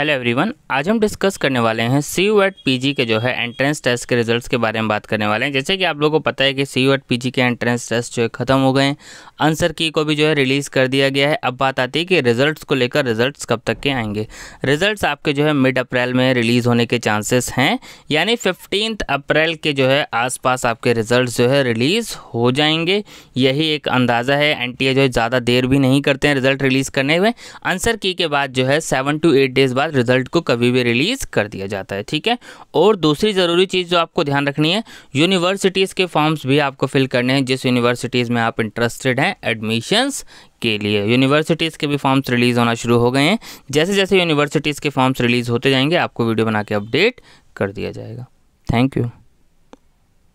hello everyone आज हम discuss करने वाले हैं सी यू एट पी के जो है एंट्रेंस टेस्ट के रिजल्ट्स के बारे में बात करने वाले हैं जैसे कि आप लोगों को पता है कि सी यू एट पी के एंट्रेंस टेस्ट जो है ख़त्म हो गए हैं आंसर की को भी जो है रिलीज़ कर दिया गया है अब बात आती है कि रिजल्ट्स को लेकर रिजल्ट्स कब तक के आएंगे रिजल्ट्स आपके जो है मिड अप्रैल में रिलीज़ होने के चांसेस हैं यानी फिफ्टीन अप्रैल के जो है आसपास आपके रिजल्ट जो है रिलीज़ हो जाएंगे यही एक अंदाज़ा है एन जो है ज़्यादा देर भी नहीं करते हैं रिजल्ट रिलीज़ करने में आंसर की के बाद जो है सेवन टू एट डेज़ बाद बाद रिजल्ट को कभी भी रिलीज़ कर दिया जाता है ठीक है और दूसरी ज़रूरी चीज़ जो आपको ध्यान रखनी है यूनिवर्सिटीज़ के फॉर्म्स भी आपको फिल करने हैं जिस यूनिवर्सिटीज़ में आप इंटरेस्टेड हैं एडमिशंस के लिए यूनिवर्सिटीज़ के भी फॉर्म्स रिलीज़ होना शुरू हो गए हैं जैसे जैसे यूनिवर्सिटीज़ के फॉर्म्स रिलीज़ होते जाएंगे आपको वीडियो बना के अपडेट कर दिया जाएगा थैंक यू